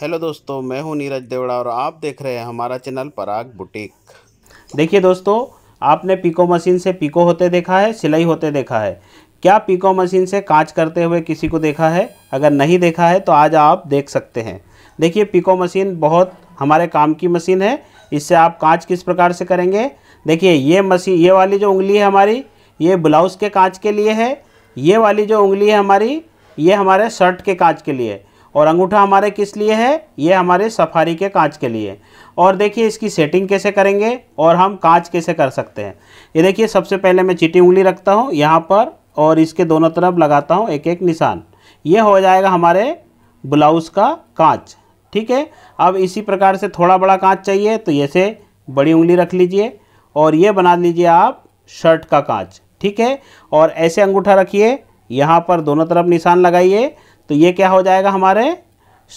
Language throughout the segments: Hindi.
हेलो दोस्तों मैं हूं नीरज देवड़ा और आप देख रहे हैं हमारा चैनल पराग बुटीक देखिए दोस्तों आपने पिको मशीन से पिको होते देखा है सिलाई होते देखा है क्या पिको मशीन से कांच करते हुए किसी को देखा है अगर नहीं देखा है तो आज आप देख सकते हैं देखिए पिको मशीन बहुत हमारे काम की मशीन है इससे आप कांच किस प्रकार से करेंगे देखिए ये मशीन ये वाली जो उंगली है हमारी ये ब्लाउज़ के कांच के लिए है ये वाली जो उंगली है हमारी ये हमारे शर्ट के कांच के लिए है और अंगूठा हमारे किस लिए है ये हमारे सफारी के कांच के लिए और देखिए इसकी सेटिंग कैसे करेंगे और हम कांच कैसे कर सकते हैं ये देखिए सबसे पहले मैं चिटी उंगली रखता हूँ यहाँ पर और इसके दोनों तरफ लगाता हूँ एक एक निशान ये हो जाएगा हमारे ब्लाउज़ का कांच ठीक है अब इसी प्रकार से थोड़ा बड़ा कांच चाहिए तो ऐसे बड़ी उंगली रख लीजिए और ये बना लीजिए आप शर्ट का कांच ठीक है और ऐसे अंगूठा रखिए यहाँ पर दोनों तरफ निशान लगाइए तो ये क्या हो जाएगा हमारे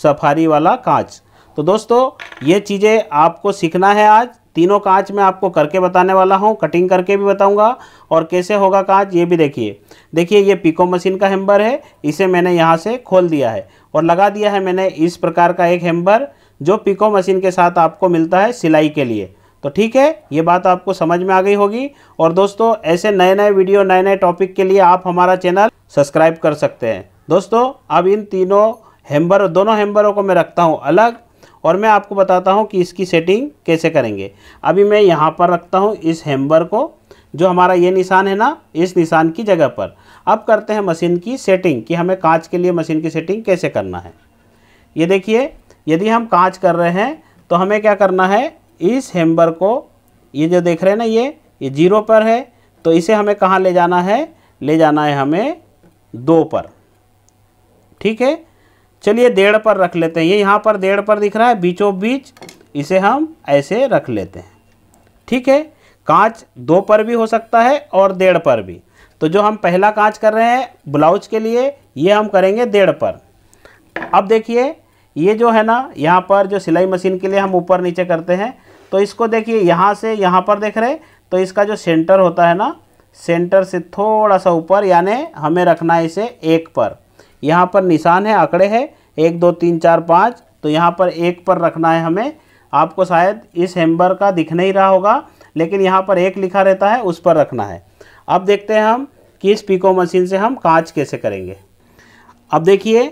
सफारी वाला कांच तो दोस्तों ये चीज़ें आपको सीखना है आज तीनों कांच मैं आपको करके बताने वाला हूँ कटिंग करके भी बताऊँगा और कैसे होगा कांच ये भी देखिए देखिए ये पिको मशीन का हेम्बर है इसे मैंने यहाँ से खोल दिया है और लगा दिया है मैंने इस प्रकार का एक हेम्बर जो पिको मशीन के साथ आपको मिलता है सिलाई के लिए तो ठीक है ये बात आपको समझ में आ गई होगी और दोस्तों ऐसे नए नए वीडियो नए नए टॉपिक के लिए आप हमारा चैनल सब्सक्राइब कर सकते हैं दोस्तों अब इन तीनों हेम्बर दोनों हेम्बरों को मैं रखता हूँ अलग और मैं आपको बताता हूँ कि इसकी सेटिंग कैसे करेंगे अभी मैं यहाँ पर रखता हूँ इस हेम्बर को जो हमारा ये निशान है ना इस निशान की जगह पर अब करते हैं मशीन की सेटिंग कि हमें कांच के लिए मशीन की सेटिंग कैसे करना है ये देखिए यदि हम कांच कर रहे हैं तो हमें क्या करना है इस हेम्बर को ये जो देख रहे हैं ना ये ये जीरो पर है तो इसे हमें कहाँ ले जाना है ले जाना है हमें दो पर ठीक है चलिए डेढ़ पर रख लेते हैं ये यहाँ पर डेढ़ पर दिख रहा है बीचों बीच इसे हम ऐसे रख लेते हैं ठीक है कांच दो पर भी हो सकता है और डेढ़ पर भी तो जो हम पहला कांच कर रहे हैं ब्लाउज के लिए ये हम करेंगे डेढ़ पर अब देखिए ये जो है ना यहाँ पर जो सिलाई मशीन के लिए हम ऊपर नीचे करते हैं तो इसको देखिए यहाँ से यहाँ पर देख रहे तो इसका जो सेंटर होता है ना सेंटर से थोड़ा सा ऊपर यानी हमें रखना है इसे एक पर यहाँ पर निशान है आंकड़े है एक दो तीन चार पाँच तो यहाँ पर एक पर रखना है हमें आपको शायद इस हेम्बर का दिख नहीं रहा होगा लेकिन यहाँ पर एक लिखा रहता है उस पर रखना है अब देखते हैं हम कि इस पिको मशीन से हम कांच कैसे करेंगे अब देखिए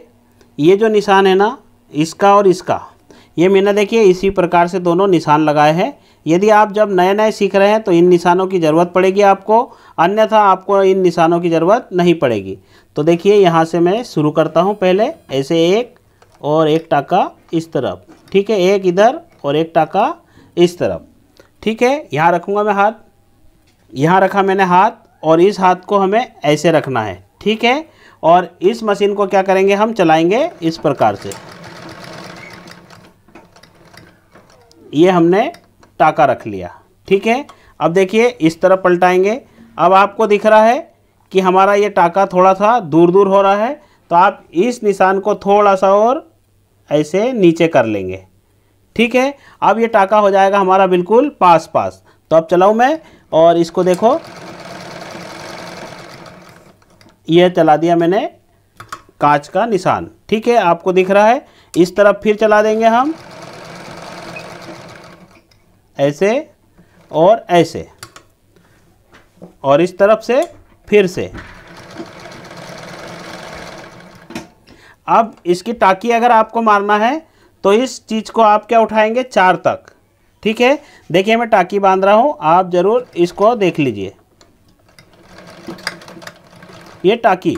ये जो निशान है ना इसका और इसका ये मैंने देखिए इसी प्रकार से दोनों निशान लगाए हैं यदि आप जब नए नए सीख रहे हैं तो इन निशानों की ज़रूरत पड़ेगी आपको अन्यथा आपको इन निशानों की ज़रूरत नहीं पड़ेगी तो देखिए यहाँ से मैं शुरू करता हूँ पहले ऐसे एक और एक टाका इस तरफ ठीक है एक इधर और एक टाका इस तरफ ठीक है यहाँ रखूँगा मैं हाथ यहाँ रखा मैंने हाथ और इस हाथ को हमें ऐसे रखना है ठीक है और इस मशीन को क्या करेंगे हम चलाएंगे इस प्रकार से ये हमने टाका रख लिया ठीक है अब देखिए इस तरफ पलटाएंगे अब आपको दिख रहा है कि हमारा ये टाका थोड़ा सा दूर दूर हो रहा है तो आप इस निशान को थोड़ा सा और ऐसे नीचे कर लेंगे ठीक है अब ये टाका हो जाएगा हमारा बिल्कुल पास पास तो अब चलाऊँ मैं और इसको देखो ये चला दिया मैंने कांच का निशान ठीक है आपको दिख रहा है इस तरफ फिर चला देंगे हम ऐसे और ऐसे और इस तरफ से फिर से अब इसकी टाकी अगर आपको मारना है तो इस चीज़ को आप क्या उठाएंगे चार तक ठीक है देखिए मैं टाकी बांध रहा हूँ आप ज़रूर इसको देख लीजिए ये टाकी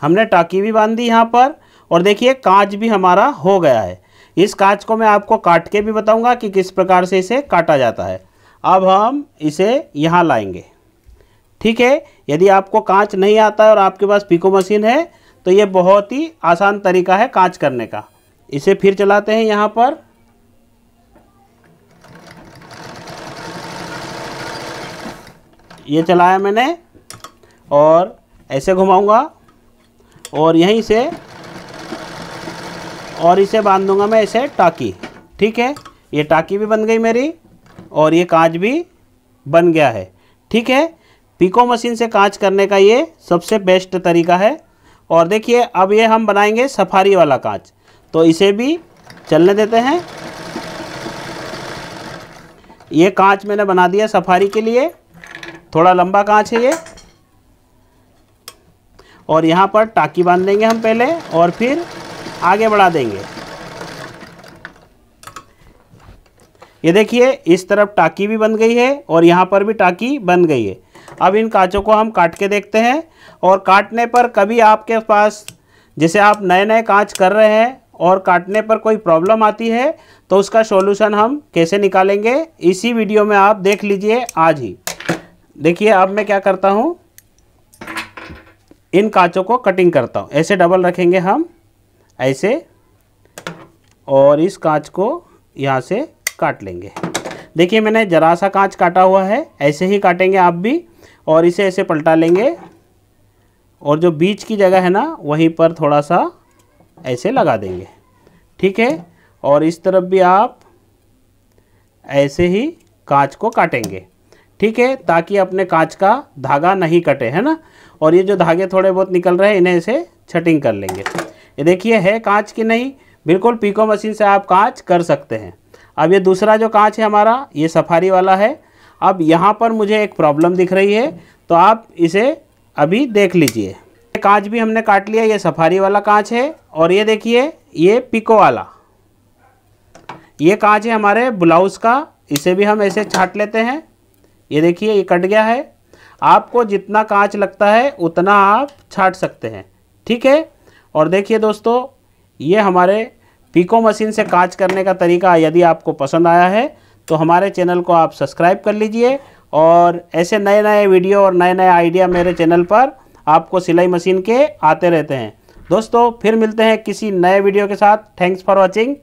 हमने टाकी भी बांध दी यहाँ पर और देखिए कांच भी हमारा हो गया है इस कांच को मैं आपको काट के भी बताऊंगा कि किस प्रकार से इसे काटा जाता है अब हम इसे यहाँ लाएंगे ठीक है यदि आपको कांच नहीं आता है और आपके पास पिको मशीन है तो ये बहुत ही आसान तरीका है कांच करने का इसे फिर चलाते हैं यहाँ पर ये चलाया मैंने और ऐसे घुमाऊंगा और यहीं से और इसे बांध दूंगा मैं इसे टाकी ठीक है ये टाकी भी बन गई मेरी और ये कांच भी बन गया है ठीक है पिको मशीन से कांच करने का ये सबसे बेस्ट तरीका है और देखिए अब ये हम बनाएंगे सफारी वाला कांच तो इसे भी चलने देते हैं ये कांच मैंने बना दिया सफारी के लिए थोड़ा लंबा कांच है ये और यहाँ पर टाकी बांध देंगे हम पहले और फिर आगे बढ़ा देंगे ये देखिए इस तरफ टाकी भी बन गई है और यहाँ पर भी टाकी बन गई है अब इन कांचों को हम काट के देखते हैं और काटने पर कभी आपके पास जैसे आप नए नए कांच कर रहे हैं और काटने पर कोई प्रॉब्लम आती है तो उसका सॉल्यूशन हम कैसे निकालेंगे इसी वीडियो में आप देख लीजिए आज ही देखिए अब मैं क्या करता हूँ इन कांचों को कटिंग करता हूँ ऐसे डबल रखेंगे हम ऐसे और इस कांच को यहाँ से काट लेंगे देखिए मैंने ज़रा सा कांच काटा हुआ है ऐसे ही काटेंगे आप भी और इसे ऐसे पलटा लेंगे और जो बीच की जगह है ना वहीं पर थोड़ा सा ऐसे लगा देंगे ठीक है और इस तरफ भी आप ऐसे ही कांच को काटेंगे ठीक है ताकि अपने कांच का धागा नहीं कटे है ना और ये जो धागे थोड़े बहुत निकल रहे हैं इन्हें ऐसे छटिंग कर लेंगे ये देखिए है कांच की नहीं बिल्कुल पीको मशीन से आप कांच कर सकते हैं अब ये दूसरा जो कांच है हमारा ये सफारी वाला है अब यहाँ पर मुझे एक प्रॉब्लम दिख रही है तो आप इसे अभी देख लीजिए कांच भी हमने काट लिया ये सफारी वाला कांच है और ये देखिए ये पिको वाला ये कांच है हमारे ब्लाउज़ का इसे भी हम ऐसे छाट लेते हैं ये देखिए ये कट गया है आपको जितना कांच लगता है उतना आप छाट सकते हैं ठीक है और देखिए दोस्तों ये हमारे पीको मशीन से कांच करने का तरीका यदि आपको पसंद आया है तो हमारे चैनल को आप सब्सक्राइब कर लीजिए और ऐसे नए नए वीडियो और नए नए आइडिया मेरे चैनल पर आपको सिलाई मशीन के आते रहते हैं दोस्तों फिर मिलते हैं किसी नए वीडियो के साथ थैंक्स फॉर वॉचिंग